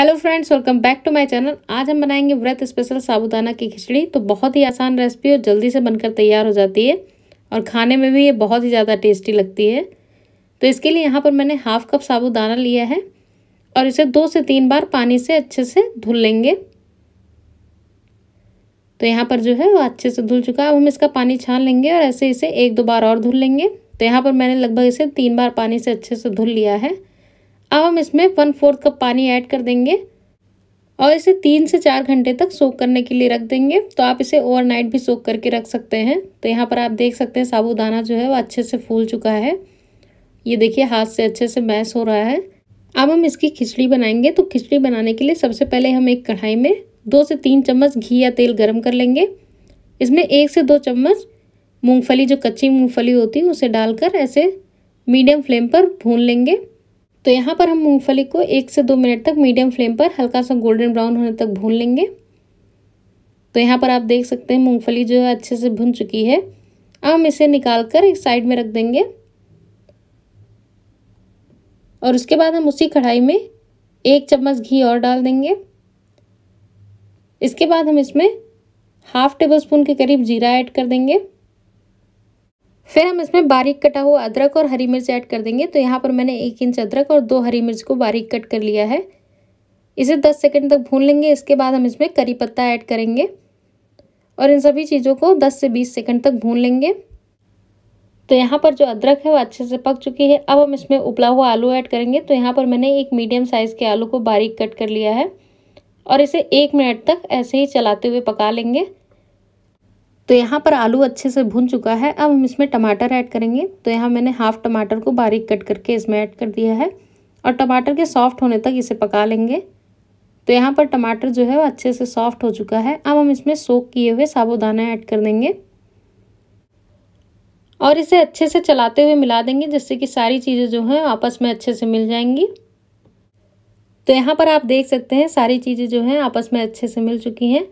hello friends welcome back to my channel आज हम बनाएंगे व्रत स्पेशल साबुदाना की खिचड़ी तो बहुत ही आसान रेसिपी और जल्दी से बनकर तैयार हो जाती है और खाने में भी ये बहुत ही ज़्यादा टेस्टी लगती है तो इसके लिए यहाँ पर मैंने हाफ कप साबुदाना लिया है और इसे दो से तीन बार पानी से अच्छे से धुल लेंगे तो यहाँ पर जो है वो अच्छे से धुल चुका है अब हम इसका पानी छान लेंगे और ऐसे इसे एक दो बार और धुल लेंगे तो यहाँ पर मैंने लगभग इसे तीन बार पानी से अच्छे से धुल लिया है अब हम इसमें वन फोर्थ कप पानी ऐड कर देंगे और इसे तीन से चार घंटे तक सोक करने के लिए रख देंगे तो आप इसे ओवरनाइट भी सोक करके रख सकते हैं तो यहाँ पर आप देख सकते हैं साबुदाना जो है वो अच्छे से फूल चुका है ये देखिए हाथ से अच्छे से मैस हो रहा है अब हम इसकी खिचड़ी बनाएंगे तो खिचड़ी बनाने के लिए सबसे पहले हम एक कढ़ाई में दो से तीन चम्मच घी या तेल गर्म कर लेंगे इसमें एक से दो चम्मच मूँगफली जो कच्ची मूँगफली होती है उसे डालकर ऐसे मीडियम फ्लेम पर भून लेंगे तो यहाँ पर हम मूंगफली को एक से दो मिनट तक मीडियम फ्लेम पर हल्का सा गोल्डन ब्राउन होने तक भून लेंगे तो यहाँ पर आप देख सकते हैं मूंगफली जो है अच्छे से भुन चुकी है अब हम इसे निकाल कर एक साइड में रख देंगे और उसके बाद हम उसी कढ़ाई में एक चम्मच घी और डाल देंगे इसके बाद हम इसमें हाफ टेबल स्पून के करीब जीरा ऐड कर देंगे फिर हम इसमें बारीक कटा हुआ अदरक और हरी मिर्च ऐड कर देंगे तो यहाँ पर मैंने एक इंच अदरक और दो हरी मिर्च को बारीक कट कर लिया है इसे 10 सेकंड तक भून लेंगे इसके बाद हम इसमें करी पत्ता ऐड करेंगे और इन सभी चीज़ों को 10 से 20 सेकंड तक भून लेंगे तो यहाँ पर जो अदरक है वो अच्छे से पक चुकी है अब हम इसमें उबला हुआ आलू ऐड करेंगे तो यहाँ पर मैंने एक मीडियम साइज़ के आलू को बारीक कट कर लिया है और इसे एक मिनट तक ऐसे ही चलाते हुए पका लेंगे तो यहाँ पर आलू अच्छे से भुन चुका है अब हम इसमें टमाटर ऐड करेंगे तो यहाँ मैंने हाफ़ टमाटर को बारीक कट करके इसमें ऐड कर दिया है और टमाटर के सॉफ्ट होने तक इसे पका लेंगे तो यहाँ पर टमाटर जो है वो अच्छे से सॉफ्ट हो चुका है अब हम इसमें सोक किए हुए साबुदाना ऐड कर देंगे और इसे अच्छे से चलाते हुए मिला देंगे जिससे कि सारी चीज़ें जो हैं आपस में अच्छे से मिल जाएंगी तो यहाँ पर आप देख सकते हैं सारी चीज़ें जो हैं आपस में अच्छे से मिल चुकी हैं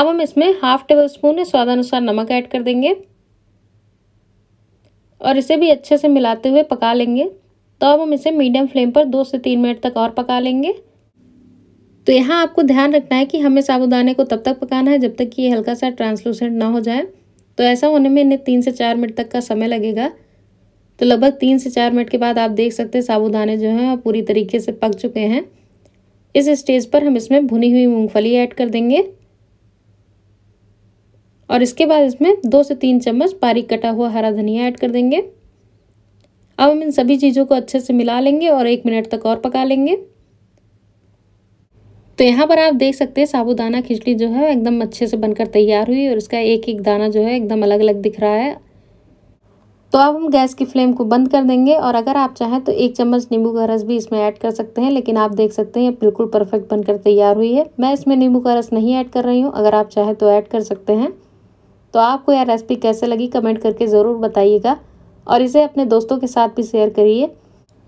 अब हम इसमें हाफ टेबल स्पून स्वादानुसार नमक ऐड कर देंगे और इसे भी अच्छे से मिलाते हुए पका लेंगे तो अब हम इसे मीडियम फ्लेम पर दो से तीन मिनट तक और पका लेंगे तो यहाँ आपको ध्यान रखना है कि हमें साबुदाने को तब तक पकाना है जब तक कि ये हल्का सा ट्रांसलूसेंट ना हो जाए तो ऐसा होने में इन्हें तीन से चार मिनट तक का समय लगेगा तो लगभग तीन से चार मिनट के बाद आप देख सकते हैं साबुदाने जो हैं वो पूरी तरीके से पक चुके हैं इस स्टेज पर हम इसमें भुनी हुई मूँगफली ऐड कर देंगे और इसके बाद इसमें दो से तीन चम्मच बारीक कटा हुआ हरा धनिया ऐड कर देंगे अब हम इन सभी चीज़ों को अच्छे से मिला लेंगे और एक मिनट तक और पका लेंगे तो यहाँ पर आप देख सकते हैं साबुदाना खिचड़ी जो है एकदम अच्छे से बनकर तैयार हुई और इसका एक एक दाना जो है एकदम अलग अलग दिख रहा है तो अब हम गैस की फ्लेम को बंद कर देंगे और अगर आप चाहें तो एक चम्मच नींबू का रस भी इसमें ऐड कर सकते हैं लेकिन आप देख सकते हैं ये बिल्कुल परफेक्ट बनकर तैयार हुई है मैं इसमें नींबू का रस नहीं ऐड कर रही हूँ अगर आप चाहें तो ऐड कर सकते हैं तो आपको यह रेसिपी कैसे लगी कमेंट करके ज़रूर बताइएगा और इसे अपने दोस्तों के साथ भी शेयर करिए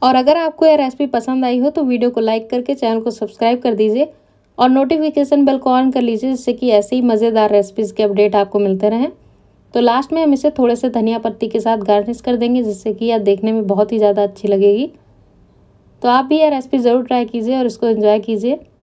और अगर आपको यह रेसिपी पसंद आई हो तो वीडियो को लाइक करके चैनल को सब्सक्राइब कर दीजिए और नोटिफिकेशन बेल को ऑन कर लीजिए जिससे कि ऐसे ही मज़ेदार रेसिपीज़ के अपडेट आपको मिलते रहें तो लास्ट में हम इसे थोड़े से धनिया पत्ती के साथ गार्निश कर देंगे जिससे कि यह देखने में बहुत ही ज़्यादा अच्छी लगेगी तो आप भी यह रेसिपी ज़रूर ट्राई कीजिए और इसको इन्जॉय कीजिए